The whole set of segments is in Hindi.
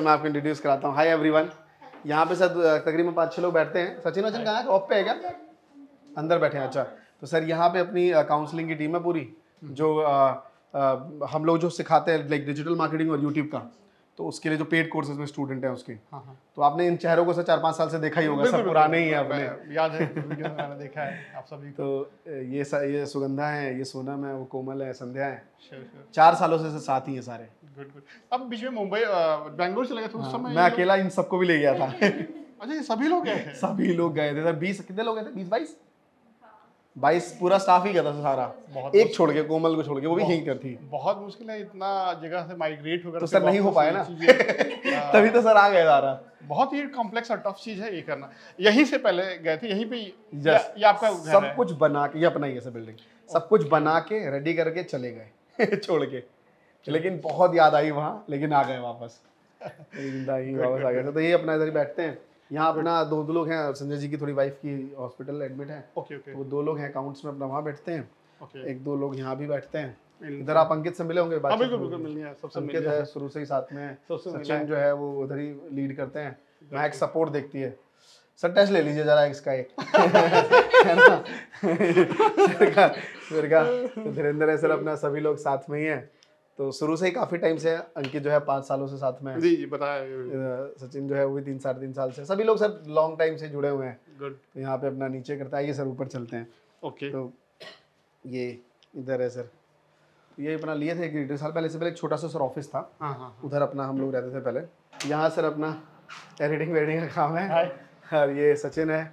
मैं आपको इंट्रोड्यूस कराता हूँ हाय एवरीवन यहाँ पे सर तकरीबन पाँच छः लोग बैठते हैं सचिन वचिन कहाँ ऑफ पे है क्या अंदर बैठे हैं अच्छा तो सर यहाँ पे अपनी काउंसलिंग की टीम है पूरी जो आ, आ, हम लोग जो सिखाते हैं लाइक डिजिटल मार्केटिंग और यूट्यूब का तो उसके लिए जो पेड कोर्सेज में स्टूडेंट है उसके हाँ, हाँ। तो आपने इन चेहरों को सर चार पाँच साल से देखा ही होगा सब पुराने ही है आपने याद है मैंने देखा है आप सभी तो ये ये सुगंधा है ये सोनम है वो कोमल है संध्या है चार सालों से साथ ही है सारे गुड गुड अब बीच में मुंबई बैंगलोर चले गए थे तो उस हाँ, समय मैं अकेला इन सबको भी ले गया था अच्छा ये सभी लोग गए सभी लोग गए थे सर बीस कितने लोग गए थे बीस बाईस बाईस पूरा स्टाफ ही गया था सारा एक छोड़ के कोमल को छोड़ के वो भी यहीं करती बहुत मुश्किल है इतना जगह से माइग्रेट होकर तो सर नहीं हो पाया ना हाँ। तभी तो सर आ गया सारा बहुत ही कॉम्प्लेक्स और टफ चीज है ये करना यहीं से पहले गए थे यहीं पे या, ये आपका सब कुछ बना के ये अपना ही है सर बिल्डिंग सब कुछ बना के रेडी करके चले गए छोड़ के लेकिन बहुत याद आई वहाँ लेकिन आ गए वापस वापस आ गए तो यही अपना इधर ही बैठते हैं यहाँ अपना दो दो लोग हैं संजय जी की थोड़ी वाइफ की हॉस्पिटल एडमिट है ओके ओके वो दो लोग हैं अकाउंट्स में अपना वहाँ बैठते हैं ओके एक दो लोग यहाँ भी बैठते हैं इधर आप अंकित से मिले होंगे हाँ, बात बिल्कुल बिल्कुल मिलनी है सबसे अंकित है शुरू से ही साथ में सचिन जो है वो उधर ही लीड करते हैं मैक्स सपोर्ट देखती है सर टेस्ट ले लीजिए जरा इसका एक है ना तो धीरेन्द्र है सर अपना सभी लोग साथ में ही हैं तो शुरू से ही काफी टाइम से अंकित जो है पांच सालों से साथ में जी जी बताया सचिन जो है वो भी तीन साढ़े तीन साल से सभी लोग सर लॉन्ग टाइम से जुड़े हुए हैं गुड तो यहाँ पे अपना नीचे करता है ये सर ऊपर चलते हैं ओके तो ये इधर है सर ये अपना लिए थे एक डेढ़ साल पहले से पहले एक छोटा सा सर ऑफिस था हाँ, हाँ, हाँ। उधर अपना हम लोग रहते थे पहले यहाँ सर अपना एडिटिंग वेडिंग का काम है और ये सचिन है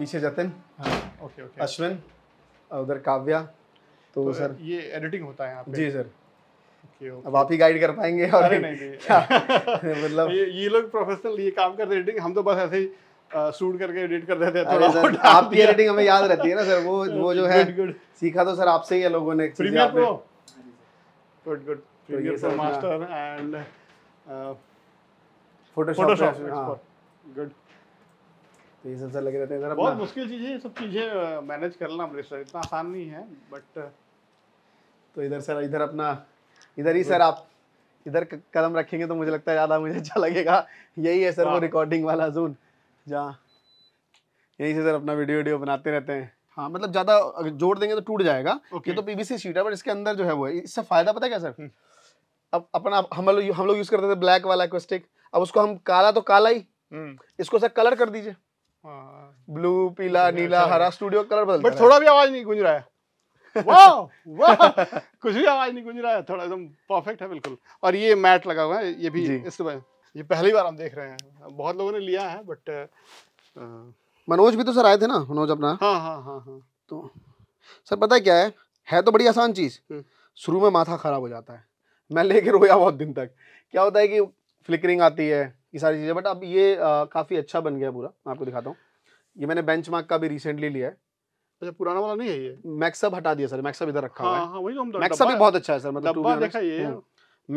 पीछे जतिन ओके ओके अश्विन उधर काव्या तो, तो सर ये एडिटिंग होता है यहाँ जी सर ओके अब आप ही गाइड कर पाएंगे और नहीं, नहीं। मतलब ये, ये लोग प्रोफेशनल ये काम करते एडिटिंग हम तो बस ऐसे ही शूट करके एडिट कर देते हैं सर आपकी एडिटिंग हमें याद रहती है ना सर वो वो जो है सीखा तो सर आपसे ही है लोगों ने Premiere Pro good good Premiere Pro master and Photoshop good तो ये सब सर लगे रहते हैं जरा बहुत मुश्किल चीज़ है ये सब चीज़ें मैनेज करना अपने मतलब सर इतना आसान नहीं है बट uh, तो इधर सर इधर अपना इधर ही हम्म। सर आप इधर कदम रखेंगे तो मुझे लगता है ज़्यादा मुझे अच्छा लगेगा यही है सर वो रिकॉर्डिंग वाला जून जहाँ यही से सर अपना वीडियो वीडियो बनाते रहते हैं हाँ मतलब ज़्यादा जोड़ देंगे तो टूट जाएगा ये तो पीवीसी शीट है बट इसके अंदर जो है वो इससे फ़ायदा पता क्या सर हम्म। अब अपना हम लोग हम लोग यूज़ करते थे ब्लैक वाला एक्वेस्टिक अब उसको हम काला तो काला ही हम्म। इसको सर कलर कर दीजिए ब्लू हाँ। पीला अच्छा, नीला अच्छा। हरा स्टूडियो कलर बदल बट थोड़ा भी आवाज़ नहीं गुंज रहा है वाह वाह कुछ भी आवाज नहीं गुंज रहा है थोड़ा एकदम परफेक्ट है बिल्कुल और ये मैट लगा हुआ है ये भी इस ये पहली बार हम देख रहे हैं बहुत लोगों ने लिया है बट मनोज भी तो सर आए थे ना मनोज अपना हाँ हाँ हाँ हाँ तो सर पता है क्या है है तो बड़ी आसान चीज हम्म। शुरू में माथा खराब हो जाता है मैं लेके रोया बहुत दिन तक क्या होता है कि फ्लिकरिंग आती है ये सारी चीज़ें बट अब ये काफ़ी अच्छा बन गया पूरा मैं आपको दिखाता हूँ ये मैंने बेंच का भी रिसेंटली लिया है अच्छा पुराना वाला नहीं है ये मैक्सअप हटा दिया सर मैक्सअप इधर रखा हुआ है हाँ, हाँ, वही तो मैक्सअप भी बहुत अच्छा है सर मतलब देखा ये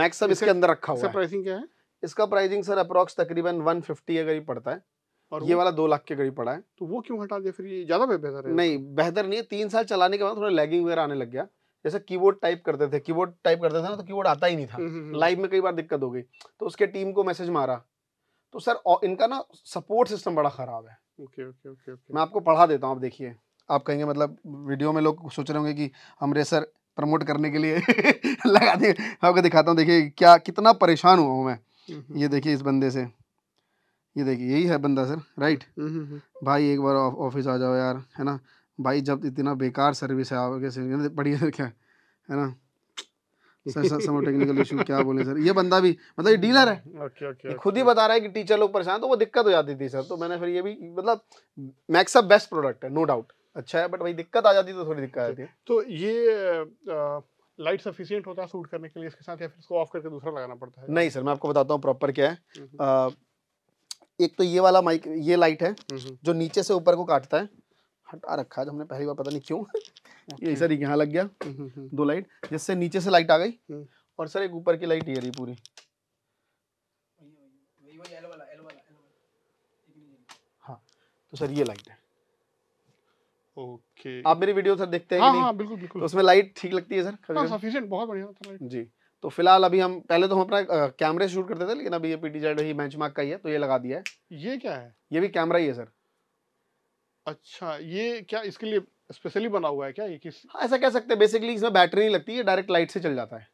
मैक्सअप हम्म। इसके अंदर रखा हुआ है प्राइसिंग क्या है इसका प्राइसिंग सर अप्रोक्स तकरीबन 150 के करीब पड़ता है और ये वाला दो लाख के करीब पड़ा है तो वो क्यों हटा दिया फिर ये ज्यादा बेहतर है नहीं बेहतर नहीं है तीन साल चलाने के बाद थोड़ा लैगिंग वगैरह आने लग गया जैसे कीबोर्ड टाइप करते थे कीबोर्ड टाइप करते थे ना तो कीबोर्ड आता ही नहीं था लाइव हम्म, हम्म, में कई बार दिक्कत हो गई तो उसके टीम को मैसेज मारा तो सर इनका ना सपोर्ट सिस्टम बड़ा खराब है ओके ओके ओके मैं आपको पढ़ा देता हूँ आप देखिए आप कहेंगे मतलब वीडियो में लोग सोच रहे होंगे कि हम रेसर प्रमोट करने के लिए लगा दिए आपको दिखाता हूँ देखिए क्या कितना परेशान हुआ हूँ मैं ये देखिए इस बंदे से ये देखिए यही है बंदा सर राइट भाई एक बार ऑफिस आ जाओ यार है ना भाई जब इतना बेकार सर्विस है आपके बढ़िया सर क्या है ना सर सर टेक्निकल इशू क्या बोले सर ये बंदा भी मतलब ये डीलर है okay, खुद ही बता रहा है कि टीचर लोग परेशान तो वो दिक्कत हो जाती थी सर तो मैंने फिर ये भी मतलब मैक्सअप बेस्ट प्रोडक्ट है नो डाउट अच्छा है बट भाई दिक्कत आ जाती तो थोड़ी दिक्कत आती है तो ये लाइट सफिशियंट होता है सूट करने के लिए इसके साथ या फिर इसको ऑफ करके दूसरा लगाना पड़ता है नहीं सर मैं आपको बताता हूँ प्रॉपर क्या है हम्म, हम्म। एक तो ये वाला माइक ये लाइट है हम्म, जो नीचे से ऊपर को काटता है हटा रखा है हमने पहली बार पता नहीं क्यों ये सर यहाँ लग गया दो लाइट जिससे नीचे से लाइट आ गई और सर एक ऊपर की लाइट ये रही पूरी हाँ तो सर ये लाइट है ओके आप मेरी वीडियो सर देखते हैं हाँ, हाँ, बिल्कुल बिल्कुल तो उसमें लाइट ठीक लगती है सर हाँ, बहुत बढ़िया होता है जी तो फिलहाल अभी हम पहले तो हम अपना कैमरे शूट करते थे लेकिन अभी ये पीटी जेड मैच मार्क का ही है तो ये लगा दिया है ये क्या है ये भी कैमरा ही है सर अच्छा ये क्या इसके लिए स्पेशली बना हुआ है क्या ये किस हाँ, ऐसा कह सकते हैं बेसिकली इसमें बैटरी नहीं लगती है डायरेक्ट लाइट से चल जाता है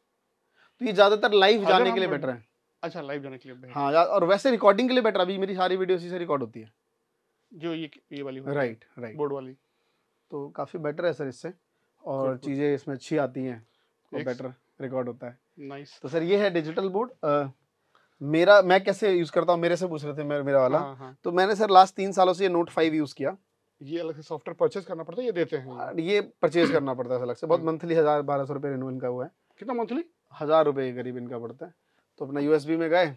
तो ये ज़्यादातर लाइव अच्छा, जाने के लिए बेटर है अच्छा लाइव जाने के लिए हाँ और वैसे रिकॉर्डिंग के लिए बेटर अभी मेरी सारी वीडियो इसी से रिकॉर्ड होती है जो ये ये वाली राइट राइट बोर्ड वाली तो काफ़ी बेटर है सर इससे और चीज़ें इसमें अच्छी आती हैं और बेटर रिकॉर्ड होता है नाइस तो सर ये है डिजिटल बोर्ड मेरा मैं कैसे यूज़ करता हूँ मेरे से पूछ रहे थे मेरे मेरा वाला हाँ, हाँ. तो मैंने सर लास्ट तीन सालों से ये नोट फाइव यूज़ किया ये अलग से सॉफ्टवेयर परचेज करना पड़ता है ये देते हैं हाँ, ये परचेज करना पड़ता है अलग से बहुत मंथली hmm। हज़ार बारह सौ रुपये रिन्यू इनका हुआ है कितना मंथली हज़ार रुपये करीब इनका पड़ता है तो अपना यू में गए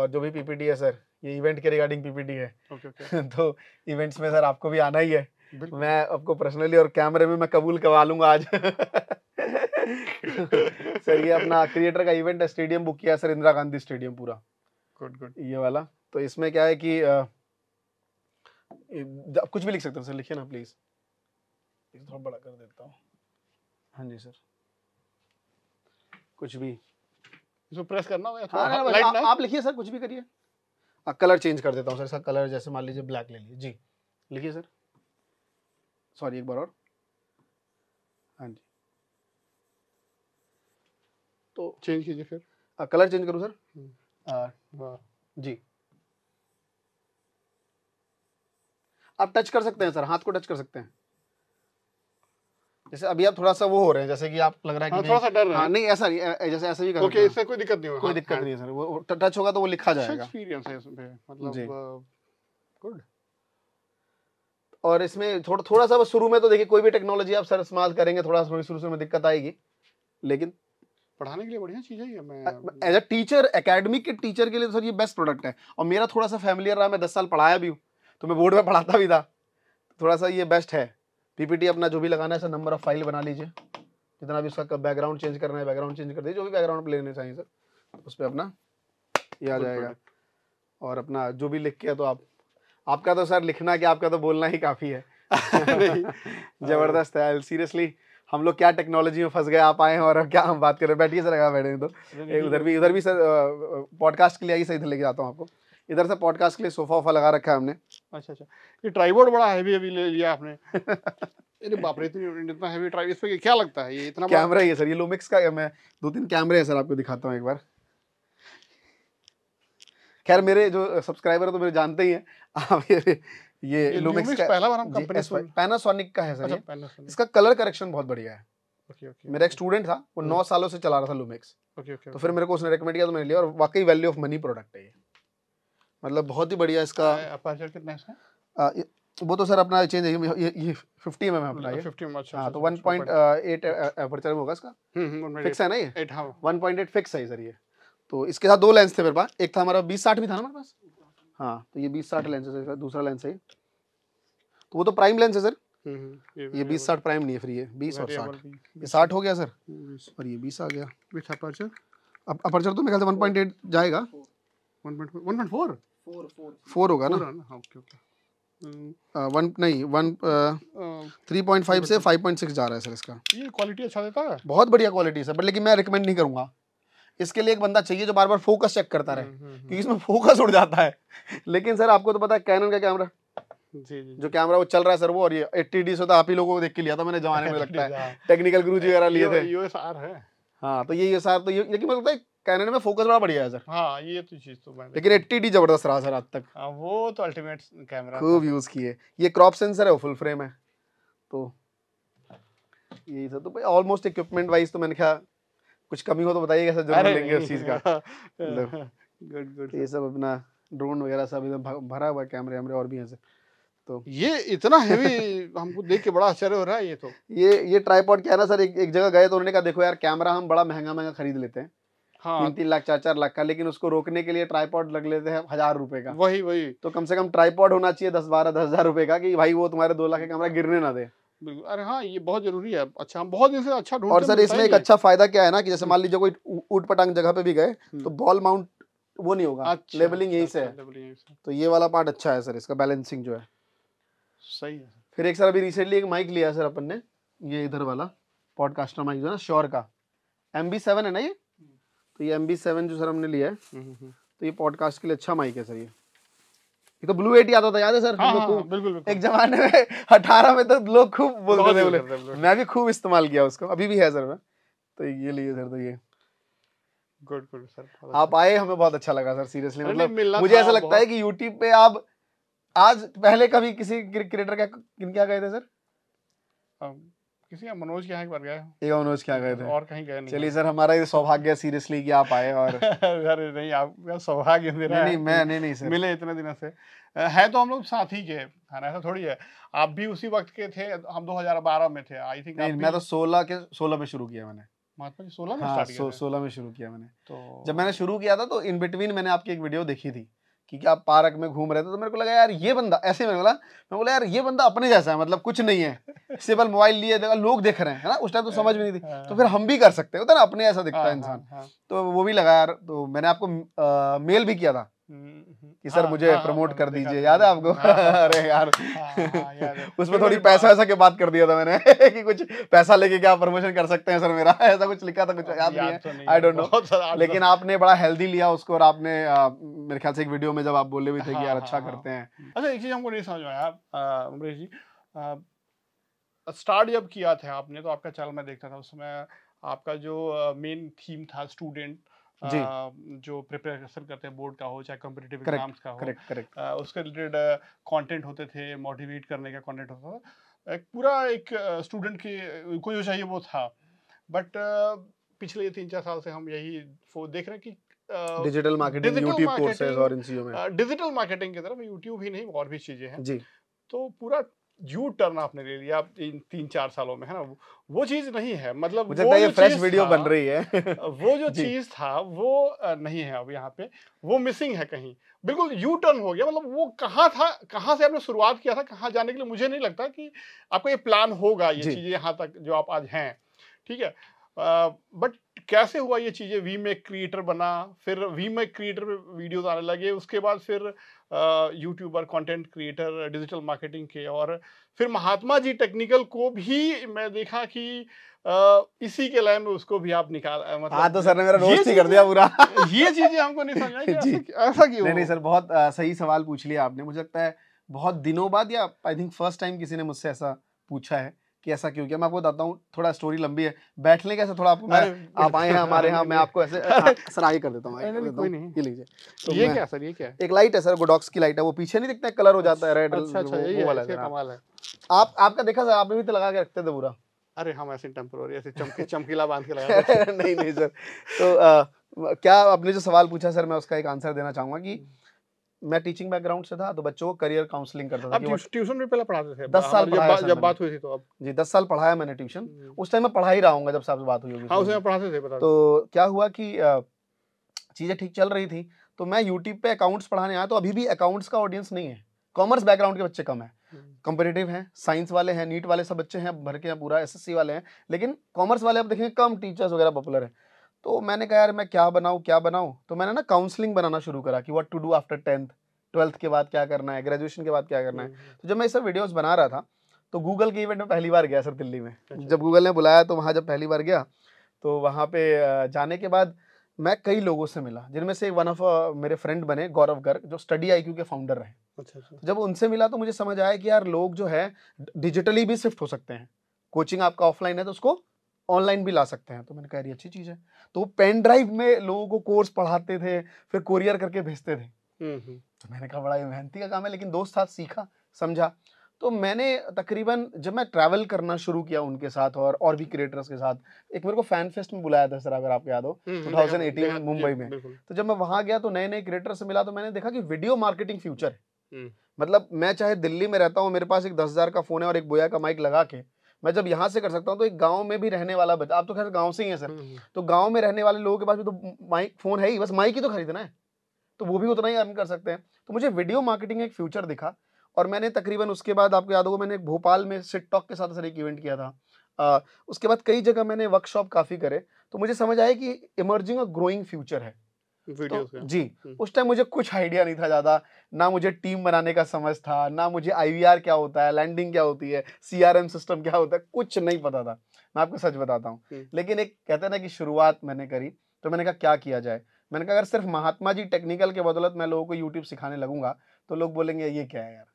और जो भी पीपीडी है सर ये इवेंट के रिगार्डिंग पीपीडी है okay, okay. तो इवेंट्स में सर आपको भी आना ही है मैं आपको पर्सनली और कैमरे में मैं कबूल करवा लूंगा आज सर ये अपना क्रिएटर का इवेंट है स्टेडियम बुक किया सर इंदिरा गांधी स्टेडियम पूरा गुड गुड ये वाला तो इसमें क्या है कि आ, कुछ भी लिख सकते हो सर लिखिए ना प्लीज थोड़ा बड़ा कर देता हूँ हाँ जी सर कुछ भी इसको प्रेस करना होगा हाँ, हाँ, हाँ, आप, आप लिखिए सर कुछ भी करिए कलर चेंज कर देता हूँ सर इसका कलर जैसे मान लीजिए ब्लैक ले लीजिए जी लिखिए सर सॉरी एक बार और हाँ जी तो चेंज कीजिए फिर आ, कलर चेंज करूँ सर आ, हम्म। जी आप टच कर सकते हैं सर हाथ को टच कर सकते हैं जैसे अभी आप थोड़ा सा वो हो रहे हैं जैसे कि आप लग रहा है कि हाँ, थोड़ा सा डर रहे हाँ, हैं नहीं ऐसा नहीं जैसे ऐसे भी कर ओके इससे कोई दिक्कत नहीं होगा कोई दिक्कत हाँ। नहीं है सर वो टच होगा तो वो लिखा जाएगा एक्सपीरियंस है इसमें मतलब गुड और इसमें थोड़ा थोड़ा सा शुरू में तो देखिए कोई भी टेक्नोलॉजी आप सर इस्तेमाल करेंगे थोड़ा शुरू शुरू में दिक्कत आएगी लेकिन पढ़ाने के लिए बढ़िया चीज़ है ये मैं एज अ टीचर एकेडमिक के टीचर के लिए तो सर ये बेस्ट प्रोडक्ट है और मेरा थोड़ा सा फैमिलियर रहा मैं दस साल पढ़ाया भी हूँ तो मैं बोर्ड में पढ़ाता भी था थोड़ा सा ये बेस्ट है पीपीटी अपना जो भी लगाना है सर नंबर ऑफ फाइल बना लीजिए जितना भी उसका बैकग्राउंड चेंज करना है बैकग्राउंड चेंज कर दीजिए जो भी बैकग्राउंड लेने चाहिए सर उस पर अपना ये आ जाएगा और अपना जो भी लिख के तो आप आपका तो सर लिखना क्या आपका तो बोलना ही काफ़ी है जबरदस्त है सीरियसली हम लोग क्या टेक्नोलॉजी में फंस गए आप आए हैं और क्या हम बात कर रहे हैं बैठिए सर अगर बैठे तो उधर भी उधर भी सर पॉडकास्ट के लिए आइए सर इधर लेके जाता हूँ आपको इधर से पॉडकास्ट के लिए सोफा वोफा लगा रखा है हमने अच्छा अच्छा ये ट्राईबोर्ड बड़ा हैवी अभी ले लिया आपने अरे बाप रे इतनी इतना हैवी ट्राई इस पे क्या लगता है ये इतना कैमरा ही है सर ये लोमिक्स का मैं दो तीन कैमरे हैं सर आपको दिखाता हूँ एक बार खैर मेरे जो सब्सक्राइबर है तो मेरे जानते ही हैं ये लुमिक्स पहला पैनासोनिक का है सर अच्छा, इसका कलर करेक्शन बहुत बढ़िया है okay, okay, मेरा एक स्टूडेंट था वो नौ हम्म। सालों से चला रहा था लुमिक्स okay, तो फिर मेरे को उसने रेकमेंड किया तो मैंने लिया और वाकई वैल्यू ऑफ मनी प्रोडक्ट है ये मतलब बहुत ही बढ़िया इसका कितना है वो तो सर अपना चेंज है ये ये 50 एमएम है अपना अच्छा, ये 50 एमएम अच्छा हां अच्छा, तो 1.8 अच्छा, एपर्चर होगा इसका फिक्स हम्म, हम्म, है ना ये 1.8 फिक्स हाँ। है सर ये तो इसके साथ दो लेंस थे मेरे पास एक था हमारा बीस साठ भी था ना हमारे पास हाँ तो ये बीस साठ लेंस है दूसरा लेंस है तो वो तो प्राइम लेंस है सर हम्म, हम्म, ये बीस साठ प्राइम नहीं है फिर ये बीस और साठ ये साठ हो गया सर हम्म, और ये बीस आ गया विथ अपर्चर अब अपर्चर तो मेरे ख्याल से वन पॉइंट एट जाएगा फोर होगा ना वन हाँ, नहीं वन थ्री पॉइंट फाइव से फाइव पॉइंट सिक्स जा रहा है सर इसका ये क्वालिटी अच्छा देता है बहुत बढ़िया क्वालिटी है सर बट लेकिन मैं रिकमेंड नहीं करूँगा इसके लिए एक बंदा चाहिए जो बार बार फोकस चेक करता रहे हम्म, हम्म, हम्म। क्योंकि इसमें फोकस उड़ जाता है लेकिन सर आपको तो पता है कैनन का कैमरा जी जी जो कैमरा वो चल रहा है सर वो और ये एट्टी डी होता आप ही लोगों को देख के लिया था मैंने जमाने में लगता है टेक्निकल गुरु जी वगैरह लिए थे यूएसआर है हाँ तो ये यूएसआर तो ये लेकिन मतलब कैनन में फोकस बड़ा बढ़िया है सर हाँ ये तो चीज तो लेकिन एट्टी डी जबरदस्त रहा सर आज तक आ, हाँ, वो तो अल्टीमेट कैमरा खूब यूज किए ये क्रॉप सेंसर है वो फुल फ्रेम है तो यही सर तो भाई ऑलमोस्ट इक्विपमेंट वाइज तो मैंने कहा कुछ कमी हो तो बताइए कैसा जो लेंगे उस चीज़ का गुड गुड ये सब अपना ड्रोन वगैरह सब एकदम भरा हुआ कैमरे वैमरे और भी हैं सर तो ये इतना हैवी हमको देख के बड़ा आश्चर्य हो रहा है ये तो ये ये ट्राईपॉड क्या है ना सर एक एक जगह गए तो उन्होंने कहा देखो यार कैमरा हम बड़ा महंगा महंगा खरीद लेते हैं हाँ तीन लाख चार चार लाख का लेकिन उसको रोकने के लिए ट्राईपॉड लग लेते हैं हजार रुपए का वही वही तो कम से कम ट्राईपॉड होना चाहिए दस बारह दस हजार रुपए का कि भाई वो तुम्हारे दो लाख का कैमरा गिरने ना दे बिल्कुल अरे हाँ ये बहुत जरूरी है अच्छा हम बहुत दिन से अच्छा और सर इसमें एक अच्छा फायदा क्या है ना कि जैसे मान लीजिए कोई ऊट पटांग जगह पे भी गए तो बॉल माउंट वो नहीं होगा अच्छा, लेबलिंग यही अच्छा, से है तो ये वाला पार्ट अच्छा है सर इसका बैलेंसिंग जो है सही है फिर एक सर अभी रिसेंटली एक माइक लिया सर अपन ने ये इधर वाला पॉडकास्टर माइक जो है ना श्योर का एम बी सेवन है ना ये तो ये एम बी सेवन जो सर हमने लिया है तो ये पॉडकास्ट के लिए अच्छा माइक है सर ये ये तो ब्लू एटी आता था याद है सर हाँ, हाँ, हाँ बिल्कुल, एक जमाने में अठारह में तो लोग खूब बोलते थे मैं भी खूब इस्तेमाल किया उसको अभी भी है सर मैं तो ये लिए सर तो ये गुड गुड सर आप अच्छा। आए हमें बहुत अच्छा लगा सर सीरियसली मतलब मुझे ऐसा लगता है कि यूट्यूब पे आप आज पहले कभी किसी क्रिकेटर का किन क्या गए थे सर किसी का मनोज के यहाँ एक बार गए ये मनोज क्या गए थे और कहीं गए नहीं चलिए सर हमारा ये सौभाग्य सीरियसली कि आप आए और अरे नहीं आपका सौभाग्य नहीं, नहीं मैं नहीं नहीं सर मिले इतने दिनों से है तो हम लोग साथ ही के है ना ऐसा थोड़ी है आप भी उसी वक्त के थे हम 2012 में थे आई थिंक मैं तो 16 के 16 में शुरू किया मैंने महात्मा जी में हाँ, स्टार्ट में शुरू किया मैंने तो जब मैंने शुरू किया था तो इन बिटवीन मैंने आपकी एक वीडियो देखी थी कि क्या पार्क में घूम रहे थे तो मेरे को लगा यार ये बंदा ऐसे मैंने बोला मैं बोला यार ये बंदा अपने जैसा है मतलब कुछ नहीं है सिंपल मोबाइल लिए देखा लोग देख रहे हैं है ना उस टाइम तो समझ में नहीं थी हाँ। तो फिर हम भी कर सकते होता ना अपने ऐसा दिखता है हाँ, हाँ, इंसान तो वो भी लगा यार तो मैंने आपको मेल भी किया था कि हम्म, सर हम्म। मुझे हाँ, प्रमोट हाँ, कर दीजिए याद है आपको हाँ, हाँ, अरे हाँ, यार उसमें थोड़ी पैसा ऐसा के बात कर दिया था मैंने कि कुछ पैसा लेके क्या प्रमोशन कर सकते हैं सर मेरा ऐसा कुछ लिखा था कुछ याद नहीं है आई डोंट नो लेकिन आपने बड़ा हेल्दी लिया उसको और आपने मेरे ख्याल से एक वीडियो में जब आप बोले भी थे कि यार अच्छा करते हैं अच्छा एक चीज हमको नहीं समझ आया अमरीश जी स्टार्ट जब किया था आपने तो आपका चैनल मैं देखता था उस समय आपका जो मेन थीम था स्टूडेंट जो प्रिपरेशन करते हैं बोर्ड का हो चाहे कॉम्पिटेटिव एग्जाम्स का हो करेक्ट करेक्ट उसके रिलेटेड कंटेंट होते थे मोटिवेट करने का कंटेंट होता था एक पूरा एक स्टूडेंट की कोई जो चाहिए वो था बट पिछले तीन चार साल से हम यही देख रहे हैं कि डिजिटल मार्केटिंग यूट्यूब कोर्सेज और इन चीजों में डिजिटल मार्केटिंग की तरफ यूट्यूब ही नहीं और भी चीजें हैं जी तो पूरा यू टर्न आपने ले लिया इन तीन चार सालों में है ना वो चीज नहीं है मतलब मुझे वो ये फ्रेश वीडियो बन रही है वो जो चीज था वो नहीं है अब यहाँ पे वो मिसिंग है कहीं बिल्कुल यू टर्न हो गया मतलब वो कहाँ था कहाँ से आपने शुरुआत किया था कहाँ जाने के लिए मुझे नहीं लगता कि आपको ये प्लान होगा ये चीज यहाँ तक जो आप आज हैं ठीक है बट कैसे हुआ ये चीज़ें वी मेक क्रिएटर बना फिर वी मेक क्रिएटर वीडियोज आने लगे उसके बाद फिर YouTuber content creator digital marketing के और फिर महात्मा जी टेक्निकल को भी मैं देखा कि आ, इसी के लाइन में उसको भी आप निकाल मतलब हाँ तो सर ने मेरा रोस्ट ही कर दिया पूरा ये चीजें हमको नहीं समझ आई ऐसा क्यों नहीं, नहीं सर बहुत आ, सही सवाल पूछ लिया आपने मुझे लगता है बहुत दिनों बाद या आई थिंक फर्स्ट टाइम किसी ने मुझसे ऐसा पूछा है कि ऐसा क्यों किया मैं आपको बताता हूँ थोड़ा स्टोरी लंबी है बैठने कैसे थोड़ा आपको मैं आप आए हैं हमारे यहाँ मैं आपको ऐसे हाँ, सराही कर देता हूँ ये लीजिए तो ये क्या सर ये क्या एक लाइट है सर गोडॉक्स की लाइट है वो पीछे नहीं दिखता कलर हो जाता है रेड अच्छा, अच्छा, वाला आप आपका देखा सर आपने भी तो लगा के रखते थे पूरा अरे हम ऐसे टेम्पोरी ऐसे चमकी चमकीला बांध के लगा नहीं नहीं सर तो क्या आपने जो सवाल पूछा सर मैं उसका एक आंसर देना चाहूँगा कि हम्म। मैं टीचिंग बैकग्राउंड से था तो बच्चों को करियर काउंसलिंग करता था ट्यूशन भी पहले पढ़ाते थे दस हाँ, साल जब, जब बात हुई थी तो अब जी दस साल पढ़ाया मैंने ट्यूशन हम्म। उस टाइम मैं पढ़ा ही रहा हूँ जब साहब से बात हुई होगी तो। हाँ, पढ़ाते थे तो क्या हुआ कि चीज़ें ठीक चल रही थी तो मैं यूट्यूब पे अकाउंट्स पढ़ाने आया तो अभी भी अकाउंट्स का ऑडियंस नहीं है कॉमर्स बैकग्राउंड के बच्चे कम है कंपेरेटिव है साइंस वाले हैं नीट वाले सब बच्चे हैं भर के पूरा एस वाले हैं लेकिन कॉमर्स वाले अब देखेंगे कम टीचर्स वगैरह पॉपुलर है तो मैंने कहा यार मैं क्या बनाऊँ क्या बनाऊँ तो मैंने ना काउंसलिंग बनाना शुरू करा कि what to do after tenth twelfth के बाद क्या करना है ग्रेजुएशन के बाद क्या करना है हम्म, हम्म। तो जब मैं सब वीडियोज़ बना रहा था तो गूगल के इवेंट में पहली बार गया सर दिल्ली में अच्छा। जब गूगल ने बुलाया तो वहाँ जब पहली बार गया तो वहाँ पे जाने के बाद मैं कई लोगों से मिला जिनमें से वन ऑफ मेरे फ्रेंड बने गौरव गर्ग जो स्टडी आई के फाउंडर रहे अच्छा, अच्छा। जब उनसे मिला तो मुझे समझ आया कि यार लोग जो है डिजिटली भी शिफ्ट हो सकते हैं कोचिंग आपका ऑफलाइन है तो उसको ऑनलाइन भी ला सकते हैं तो मैंने कहा अच्छी चीज़ है तो पेन ड्राइव में लोगों को कोर्स पढ़ाते थे फिर कोरियर करके भेजते थे तो मैंने कहा बड़ा मेहनती का काम है लेकिन दोस्त साथ सीखा समझा तो मैंने तकरीबन जब मैं ट्रैवल करना शुरू किया उनके साथ और और भी क्रिएटर्स के साथ एक मेरे को फैन फेस्ट में बुलाया था सर अगर आपको याद हो 2018 में मुंबई में तो जब मैं वहां गया तो नए नए क्रिएटर से मिला तो मैंने देखा कि वीडियो मार्केटिंग फ्यूचर है मतलब मैं चाहे दिल्ली में रहता हूँ मेरे पास एक दस का फोन है और एक बोया का माइक लगा के मैं जब यहाँ से कर सकता हूँ तो एक गाँव में भी रहने वाला बच्चा आप तो खैर गाँव से ही है सर हम्म, हम्म। तो गाँव में रहने वाले लोगों के पास भी तो माइक फोन है ही बस माइक ही तो खरीदना है तो वो भी उतना ही अर्न कर सकते हैं तो मुझे वीडियो मार्केटिंग एक फ्यूचर दिखा और मैंने तकरीबन उसके बाद आपको याद होगा मैंने एक भोपाल में सिट टॉक के साथ सर एक इवेंट किया था आ, उसके बाद कई जगह मैंने वर्कशॉप काफ़ी करे तो मुझे समझ आया कि इमर्जिंग और ग्रोइंग फ्यूचर है तो, जी हम्म। उस टाइम मुझे कुछ आइडिया नहीं था ज्यादा ना मुझे टीम बनाने का समझ था ना मुझे आईवीआर क्या होता है लैंडिंग क्या होती है सीआरएम सिस्टम क्या होता है कुछ नहीं पता था मैं आपको सच बताता हूँ हम्म। लेकिन एक कहते ना कि शुरुआत मैंने करी तो मैंने कहा क्या किया जाए मैंने कहा अगर सिर्फ महात्मा जी टेक्निकल के बदौलत मैं लोगों को यूट्यूब सिखाने लगूंगा तो लोग बोलेंगे ये क्या है यार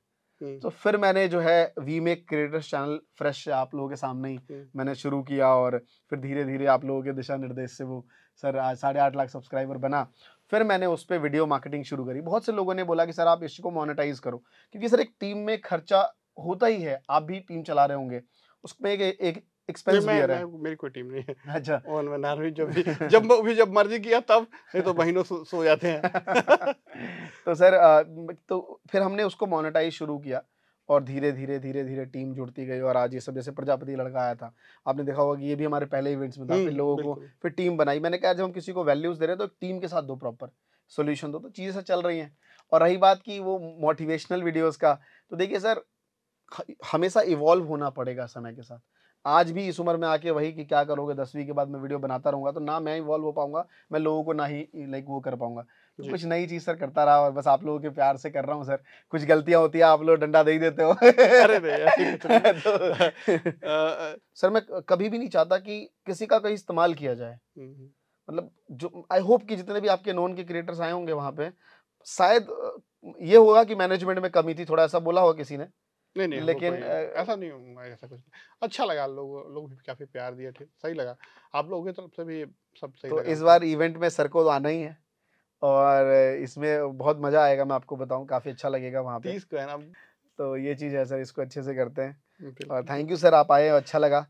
हम्म। तो फिर मैंने जो है we make creators channel fresh आप लोगों के सामने ही मैंने शुरू किया और फिर धीरे धीरे आप लोगों के दिशा निर्देश से वो सर साढ़े आठ लाख सब्सक्राइबर बना फिर मैंने उस पर वीडियो मार्केटिंग शुरू करी बहुत से लोगों ने बोला कि सर आप इसको मोनेटाइज करो क्योंकि सर एक टीम में खर्चा होता ही है आप भी टीम चला रहे होंगे उसमें एक, एक एक्सपेंस भी है मेरी कोई टीम नहीं है अच्छा ओन वन आर्मी जब भी जब भी जब मर्जी किया तब नहीं तो महीनों सो, सो जाते हैं तो सर तो फिर हमने उसको मोनेटाइज शुरू किया और धीरे धीरे धीरे धीरे टीम जुड़ती गई और आज ये सब जैसे प्रजापति लड़का आया था आपने देखा होगा कि ये भी हमारे पहले इवेंट्स में था फिर हम्म, लोगों को फिर टीम बनाई मैंने कहा जब हम किसी को वैल्यूज दे रहे हैं तो टीम के साथ दो प्रॉपर सोल्यूशन दो तो चीज़ें सर चल रही हैं और रही बात की वो मोटिवेशनल वीडियोज़ का तो देखिए सर हमेशा इवॉल्व होना पड़ेगा समय के साथ आज भी इस उम्र में आके वही कि क्या करोगे दसवीं के बाद मैं वीडियो बनाता रहूँगा तो ना मैं इन्वॉल्व हो पाऊंगा मैं लोगों को ना ही लाइक वो कर पाऊंगा तो कुछ नई चीज सर करता रहा और बस आप लोगों के प्यार से कर रहा हूँ सर कुछ गलतियां होती है आप लोग डंडा दे ही देते हो अरे तो, सर मैं कभी भी नहीं चाहता कि किसी का कहीं इस्तेमाल किया जाए हम्म, हम्म। मतलब जो आई होप कि जितने भी आपके नॉन के क्रिएटर्स आए होंगे वहाँ पे शायद ये होगा कि मैनेजमेंट में कमी थी थोड़ा ऐसा बोला होगा किसी ने नहीं नहीं लेकिन ऐसा नहीं होगा ऐसा कुछ अच्छा लगा लोग लोग भी काफी प्यार दिए थे सही लगा आप लोगों की तरफ से भी सब सही तो लगा। इस बार इवेंट में सर को तो आना ही है और इसमें बहुत मजा आएगा मैं आपको बताऊं काफी अच्छा लगेगा वहाँ पे इसको है ना तो ये चीज है सर इसको अच्छे से करते हैं हम्म, और थैंक यू सर आप आए अच्छा लगा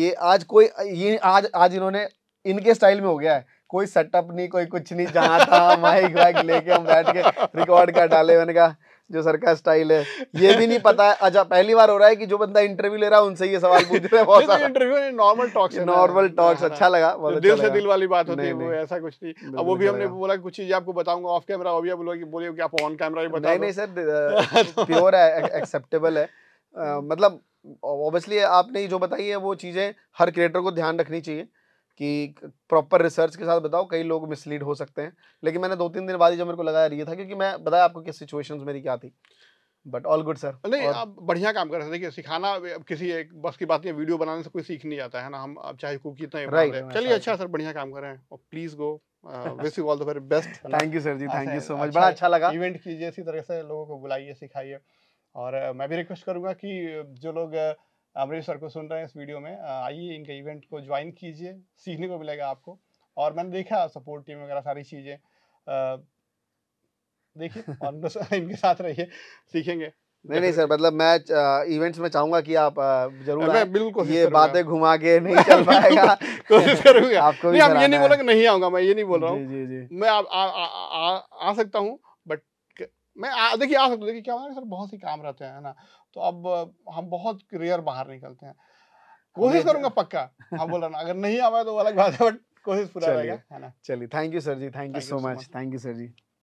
ये आज कोई ये आज आज इन्होंने इनके स्टाइल में हो गया है कोई सेटअप नहीं कोई कुछ नहीं जहाँ था माइक वाइक लेके हम बैठ के रिकॉर्ड कर डाले मैंने कहा जो सर का स्टाइल है ये भी नहीं पता है अच्छा पहली बार हो रहा है कि जो बंदा इंटरव्यू ले रहा है उनसे ये सवाल पूछ रहे हैं बहुत interview normal talks normal talks अच्छा लगा हाँ। अच्छा दिल से दिल वाली बात होती है वो ऐसा कुछ नहीं अब वो भी हमने बोला कुछ चीज आपको बताऊंगा ऑफ कैमरा वो भी बोला कि बोलिए आप ऑन कैमरा ही बताओ नहीं नहीं सर प्योर तो है एक्सेप्टेबल है मतलब ऑब्वियसली आपने जो बताई है वो चीजें हर क्रिएटर को ध्यान रखनी चाहिए कि प्रॉपर रिसर्च के साथ बताओ कई लोग मिसलीड हो सकते हैं लेकिन मैंने दो तीन दिन बाद ही जब मेरे को लगाया यार ये था क्योंकि मैं बताया आपको किस सिचुएशंस मेरी क्या थी बट ऑल गुड सर नहीं और... आप बढ़िया काम कर रहे थे देखिए सिखाना किसी एक बस की बात नहीं वीडियो बनाने से कोई सीख नहीं आता है ना हम अब चाहे कुक कितना चलिए अच्छा सर बढ़िया काम कर रहे हैं और please go wish you all the very best thank you sir ji thank you so much बड़ा अच्छा लगा इवेंट कीजिए इसी तरह से लोगों को बुलाइए सिखाइए और uh, मैं भी रिक्वेस्ट करूंगा कि जो लोग अमरीश सर को सुन रहे हैं इस वीडियो में आइए इनके इवेंट को ज्वाइन कीजिए सीखने को मिलेगा आपको और मैंने देखा सपोर्ट टीम वगैरह सारी चीज़ें देखिए और इनके साथ रहिए सीखेंगे नहीं नहीं सर मतलब मैं इवेंट्स में चाहूंगा कि आप जरूर बिल्कुल ये बातें घुमा के नहीं चल पाएगा कोशिश करूंगा आपको नहीं आप ये नहीं बोला कि नहीं आऊंगा मैं ये नहीं बोल रहा हूँ मैं आ, आ, आ, आ आ सकता हूँ बट मैं देखिए आ सकता हूँ देखिए क्या होगा सर बहुत से काम रहते हैं ना तो अब हम बहुत रेयर बाहर निकलते हैं कोशिश करूंगा पक्का हाँ बोला ना अगर नहीं आवा तो अलग बात है बट कोशिश पूरा रहेगा है ना चलिए thank you sir ji thank you so much thank you sir ji